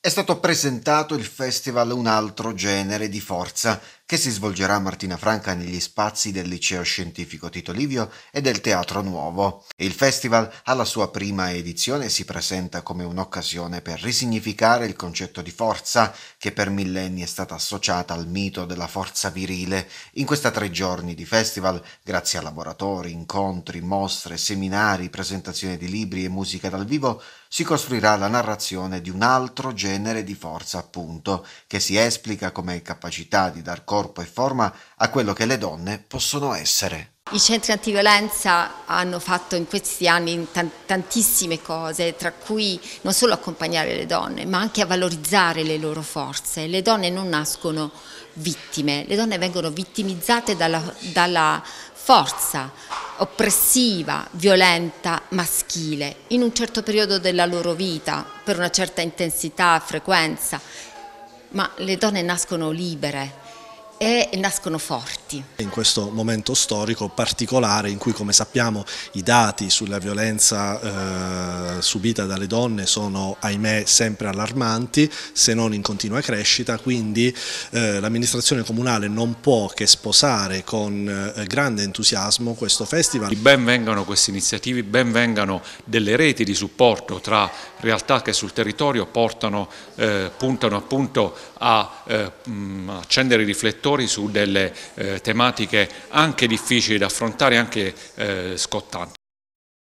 è stato presentato il festival Un altro genere di forza, che si svolgerà a Martina Franca negli spazi del Liceo Scientifico Tito Livio e del Teatro Nuovo. Il festival, alla sua prima edizione, si presenta come un'occasione per risignificare il concetto di forza che per millenni è stata associata al mito della forza virile. In questi tre giorni di festival, grazie a laboratori, incontri, mostre, seminari, presentazioni di libri e musica dal vivo, si costruirà la narrazione di un altro genere di forza, appunto, che si esplica come capacità di dar corso corpo e forma a quello che le donne possono essere. I centri antiviolenza hanno fatto in questi anni tantissime cose, tra cui non solo accompagnare le donne, ma anche a valorizzare le loro forze. Le donne non nascono vittime, le donne vengono vittimizzate dalla, dalla forza oppressiva, violenta, maschile, in un certo periodo della loro vita, per una certa intensità, frequenza, ma le donne nascono libere e nascono forti. In questo momento storico particolare in cui come sappiamo i dati sulla violenza eh, subita dalle donne sono ahimè sempre allarmanti se non in continua crescita quindi eh, l'amministrazione comunale non può che sposare con eh, grande entusiasmo questo festival. Ben vengano queste iniziative, ben vengano delle reti di supporto tra realtà che sul territorio portano, eh, puntano appunto a eh, accendere i riflettori scrittori su delle eh, tematiche anche difficili da affrontare, anche eh, scottanti.